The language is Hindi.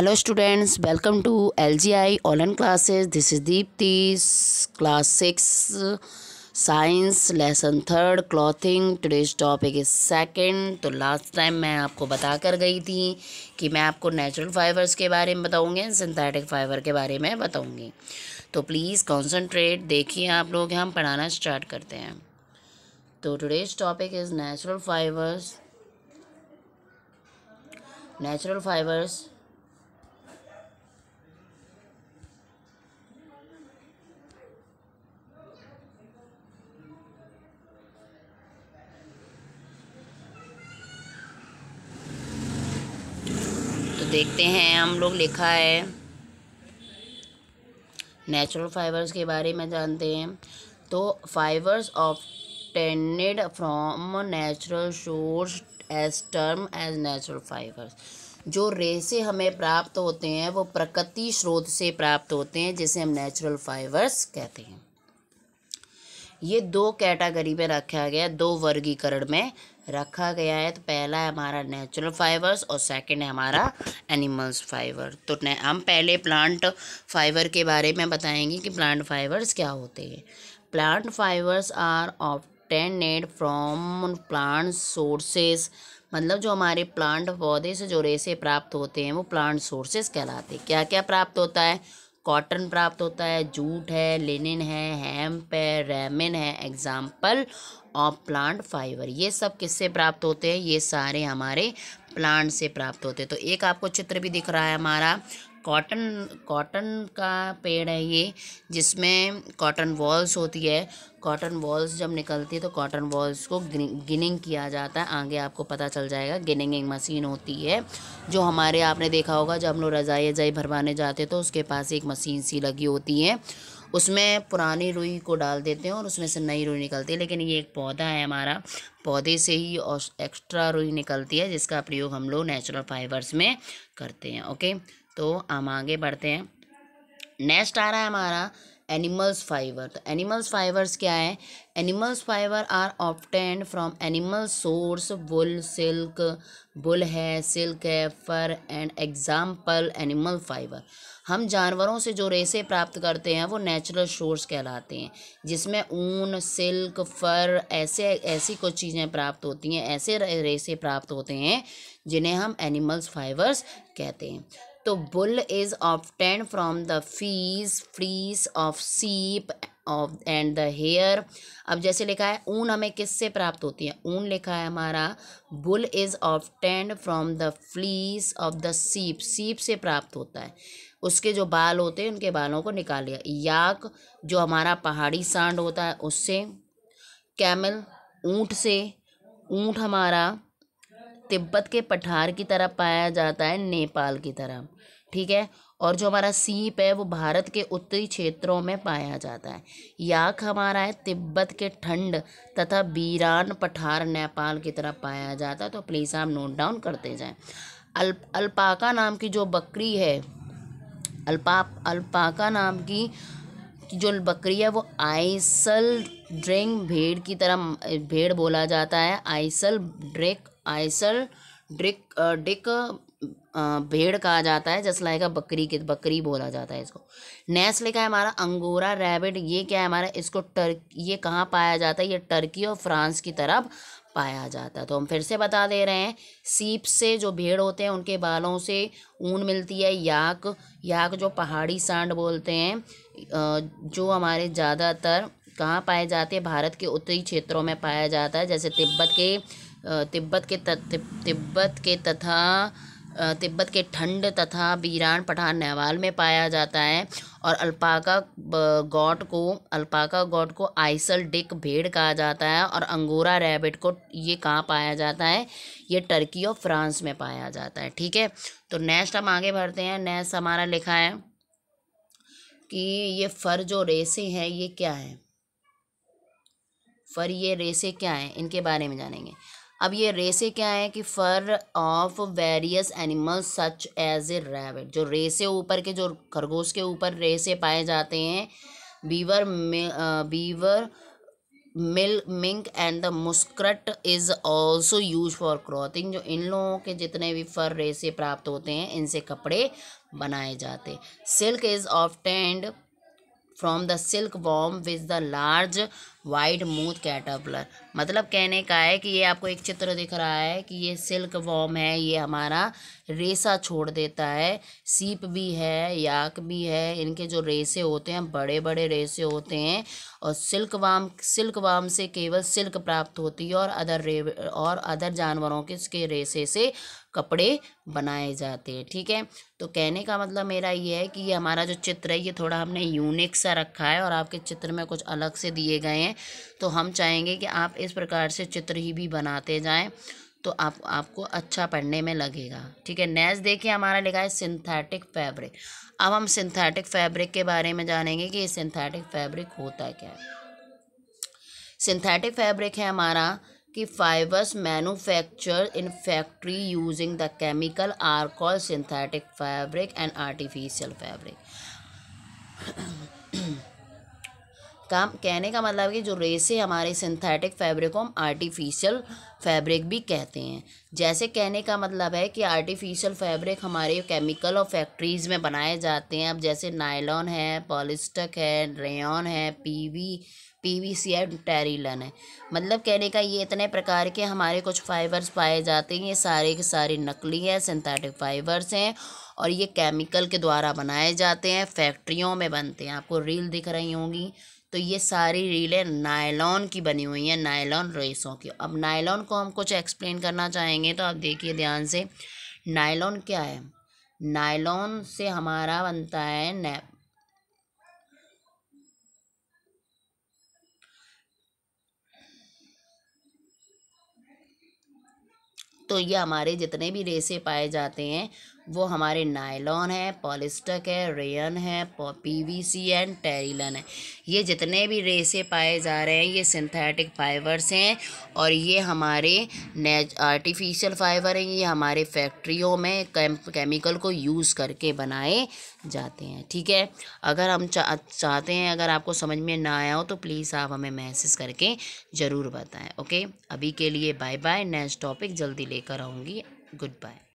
welcome to L G I online classes this is Deepti class six science lesson third clothing today's topic is second तो लास्ट टाइम मैं आपको बता कर गई थी कि मैं आपको नेचुरल फाइबर्स के बारे में बताऊंगी सिंथेटिक फाइबर के बारे में बताऊंगी तो प्लीज़ कॉन्सनट्रेट देखिए आप लोग हम पढ़ाना स्टार्ट करते हैं तो today's topic is natural fibres natural fibres देखते हैं हम लोग लिखा है नेचुरल फाइबर्स के बारे में जानते हैं तो fibres obtained from natural source as term as natural fibres जो रेसे हमें प्राप्त होते हैं वो प्रकृति स्रोत से प्राप्त होते हैं जिसे हम नेचुरल फाइबर्स कहते हैं ये दो कैटेगरी में रखा गया है दो वर्गीकरण में रखा गया है तो पहला है हमारा नेचुरल फाइबर्स और सेकंड है हमारा एनिमल्स फाइबर तो हम पहले प्लांट फाइबर के बारे में बताएंगे कि प्लांट फाइबर्स क्या होते हैं plant fibres are obtained from plant sources मतलब जो हमारे प्लांट पौधे से जो रेसे प्राप्त होते हैं वो प्लांट सोर्सेस कहलाते हैं क्या क्या प्राप्त होता है कॉटन प्राप्त होता है जूट है लिनिन है हेम्प है रेमिन है एग्जाम्पल ऑफ प्लांट फाइबर ये सब किससे प्राप्त होते हैं ये सारे हमारे प्लांट से प्राप्त होते हैं तो एक आपको चित्र भी दिख रहा है हमारा कॉटन कॉटन का पेड़ है ये जिसमें कॉटन वॉल्स होती है कॉटन वॉल्स जब निकलती है तो कॉटन वॉल्स को गिनिंग किया जाता है आगे आपको पता चल जाएगा गिनिंग एक मशीन होती है जो हमारे आपने देखा होगा जब हम लोग रजाई रजाई भरवाने जाते तो उसके पास एक मशीन सी लगी होती है उसमें पुरानी रुई को डाल देते हैं और उसमें से नई रुई निकलती है लेकिन ये एक पौधा है हमारा पौधे से ही एक्स्ट्रा रुई निकलती है जिसका प्रयोग हम लोग नेचुरल फाइबर्स में करते हैं ओके तो हम आगे बढ़ते हैं नेक्स्ट आ रहा है हमारा एनिमल्स फाइबर तो एनिमल्स फाइबर्स क्या है animals fibre are obtained from animal source wool silk wool है सिल्क है fur and example animal fibre हम जानवरों से जो रेसे प्राप्त करते हैं वो नेचुरल सोर्स कहलाते हैं जिसमें ऊन सिल्क फर ऐसे ऐसी कुछ चीज़ें प्राप्त होती हैं ऐसे रेसे प्राप्त होते हैं जिन्हें हम एनिमल्स फाइबर्स कहते हैं तो wool is obtain from the fleece fleece of sheep of and the hair अब जैसे लिखा है ऊन हमें किससे प्राप्त होती है ऊन लिखा है हमारा wool is obtain from the fleece of the sheep sheep से प्राप्त होता है उसके जो बाल होते हैं उनके बालों को निकाल लिया याक जो हमारा पहाड़ी सांड होता है उससे कैमल ऊँट से ऊँट हमारा तिब्बत के पठार की तरफ पाया जाता है नेपाल की तरफ ठीक है और जो हमारा सीप है वो भारत के उत्तरी क्षेत्रों में पाया जाता है याक हमारा है तिब्बत के ठंड तथा बीरान पठार नेपाल की तरफ पाया जाता है तो प्लीज़ आप नोट डाउन करते जाएं अल अल्पाका नाम की जो बकरी है अल्पा अल्पाका नाम की जो बकरी है वो आइसल ड्रेंग भेड़ की तरह भेड़ बोला जाता है आइसल ड्रेक आयसर ड्रिक डिक भेड़ कहा जाता है जस्ट लाइक बकरी के बकरी बोला जाता है इसको नेक्स्ट लिखा है हमारा अंगोरा रैबिट ये क्या है हमारा इसको टर्क ये कहाँ पाया जाता है ये टर्की और फ्रांस की तरफ पाया जाता है तो हम फिर से बता दे रहे हैं सीप से जो भेड़ होते हैं उनके बालों से ऊन मिलती है याक याक जो पहाड़ी सांड बोलते हैं जो हमारे ज़्यादातर कहाँ पाए जाते हैं भारत के उत्तरी क्षेत्रों में पाया जाता है जैसे तिब्बत के तिब्बत के तिब्बत के तथा तिब्बत के ठंड तथा बीरान पठान नेवाल में पाया जाता है और अल्पाका गॉड को अल्पाका गॉड को आइसल डिक भेड़ कहा जाता है और अंगोरा रैबिट को ये कहाँ पाया जाता है ये टर्की और फ्रांस में पाया जाता है ठीक है तो नेक्स्ट हम आगे बढ़ते हैं नेक्स्ट हमारा लिखा है कि ये फर जो रेसे हैं ये क्या है फर ये रेसे क्या हैं इनके बारे में जानेंगे अब ये रेसे क्या है कि fur of various animals such as a rabbit जो रेसे ऊपर के जो खरगोश के ऊपर रेसे पाए जाते हैं beaver beaver mill mink and the muskrat is also use for clothing जो इन लोगों के जितने भी फर रेसे प्राप्त होते हैं इनसे कपड़े बनाए जाते silk is obtained from the silk worm which the large white moth caterpillar मतलब कहने का है कि ये आपको एक चित्र दिख रहा है कि ये सिल्क वॉम है ये हमारा रेसा छोड़ देता है सीप भी है याक भी है इनके जो रेसे होते हैं बड़े बड़े रेसे होते हैं और सिल्क वाम सिल्क वाम से केवल सिल्क प्राप्त होती है और अदर रे और अदर जानवरों के इसके रेसे से कपड़े बनाए जाते हैं ठीक है तो कहने का मतलब मेरा ये है कि ये हमारा जो चित्र है ये थोड़ा हमने यूनिक सा रखा है और आपके चित्र में कुछ अलग से दिए गए हैं हैं तो हम चाहेंगे कि आप इस प्रकार से चित्र ही भी बनाते जाएं तो आप आपको अच्छा पढ़ने में लगेगा ठीक है नेक्स्ट देखिए हमारा लिखा है सिंथेटिक फैब्रिक अब हम सिंथेटिक फैब्रिक के बारे में जानेंगे कि ये सिंथेटिक फैब्रिक होता क्या है सिंथेटिक फैब्रिक है हमारा कि fibres manufacture in factory using the chemical are call synthetic fabric and artificial fabric का कहने का मतलब है कि जो रेसे हमारे सिंथेटिक फैब्रिक को हम आर्टिफिशियल फैब्रिक भी कहते हैं जैसे कहने का मतलब है कि आर्टिफिशियल फैब्रिक हमारे केमिकल और फैक्ट्रीज़ में बनाए जाते हैं अब जैसे नायलॉन है पॉलिस्टक है रेन है पीवी पीवीसी है टेरिलन है मतलब कहने का ये इतने प्रकार के हमारे कुछ फाइबर्स पाए जाते हैं ये सारे के सारे नकली है सिंथेटिक फाइबर्स हैं और ये केमिकल के द्वारा बनाए जाते हैं फैक्ट्रियों में बनते हैं आपको रील दिख रही होंगी तो ये सारी रीलें नायलॉन की बनी हुई हैं नायलॉन रेसों की अब नायलॉन को हम कुछ एक्सप्लेन करना चाहेंगे तो आप देखिए ध्यान से नायलॉन क्या है नायलॉन से हमारा बनता है नैप तो ये हमारे जितने भी रेसे पाए जाते हैं वो हमारे नायलॉन है पॉलिस्टक है रेयन है पीवीसी एंड टेरिलन है ये जितने भी रेसे पाए जा रहे हैं ये सिंथेटिक फाइबर्स हैं और ये हमारे आर्टिफिशियल फाइबर हैं ये हमारे फैक्ट्रियों में केमिकल को यूज़ करके बनाए जाते हैं ठीक है अगर हम चा, चाहते हैं अगर आपको समझ में ना आया हो तो प्लीज़ आप हमें मैसेज करके ज़रूर बताएं ओके अभी के लिए बाय बाय नेक्स्ट टॉपिक जल्दी लेकर आऊँगी गुड बाय